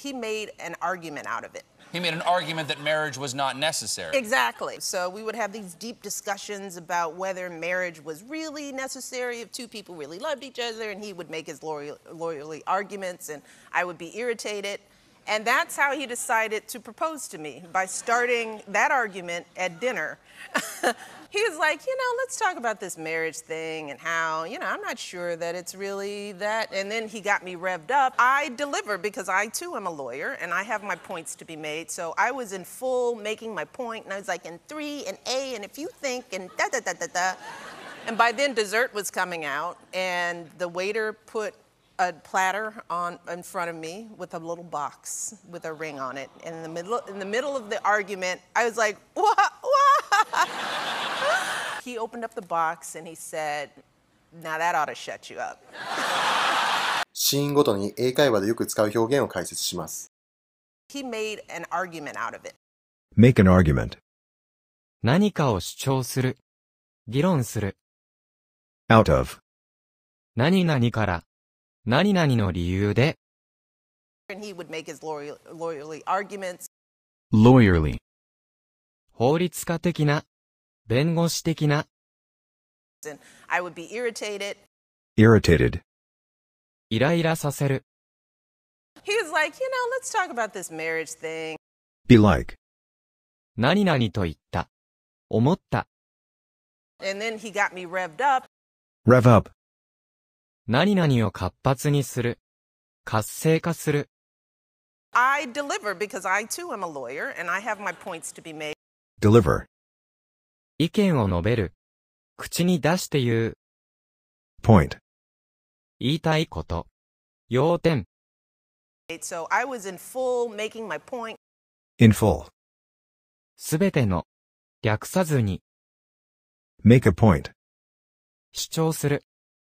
He made an argument out of it. He made an argument that marriage was not necessary. Exactly. So we would have these deep discussions about whether marriage was really necessary, if two people really loved each other, and he would make his lawyerly arguments, and I would be irritated. And that's how he decided to propose to me, by starting that argument at dinner. he was like, you know, let's talk about this marriage thing and how, you know, I'm not sure that it's really that. And then he got me revved up. I delivered because I too am a lawyer and I have my points to be made. So I was in full making my point and I was like, in three and A and if you think and da da da da da. And by then dessert was coming out and the waiter put a platter on in front of me with a little box with a ring on it. And in the middle in the middle of the argument, I was like, what? what? He opened up the box and he said, Now that ought to shut you up. シーンごとに英会話でよく使う表現を解説します。He made an argument out of it. Make an argument. 何かを主張する。議論する。Out of. 何々から。何々の理由で。And he would make his lawyerly, a r g u m e n t s y e r l y 法律家的な。弁護士的な I would be irritated. Irritated. イライラさせる。He was like, you know, let's talk about this marriage thing. Be like. 何々と言った。思った。And then he got me revved up. Rev up. 何々を活発にする。活性化する。I deliver because I too am a lawyer and I have my points to be made. Deliver. 意見を述べる。口に出して言う。point. 言いたいこと。要点。So I was in full making my point. In full. すべての。略さずに。make a point. 主張する。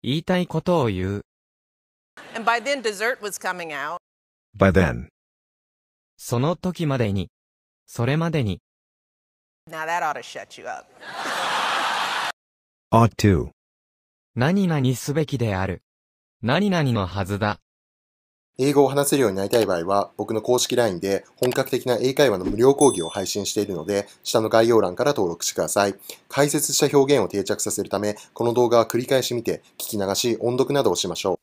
言いたいことを言う。And by then dessert was coming out. By then. その時までに。それまでに。Now that ought to shut you up. ought to. 何々すべきである。何々のはずだ。英語を話せるようになりたい場合は、僕の公式 LINE で本格的な英会話の無料講義を配信しているので、下の概要欄から登録してください。解説した表現を定着させるため、この動画は繰り返し見て、聞き流し、音読などをしましょう。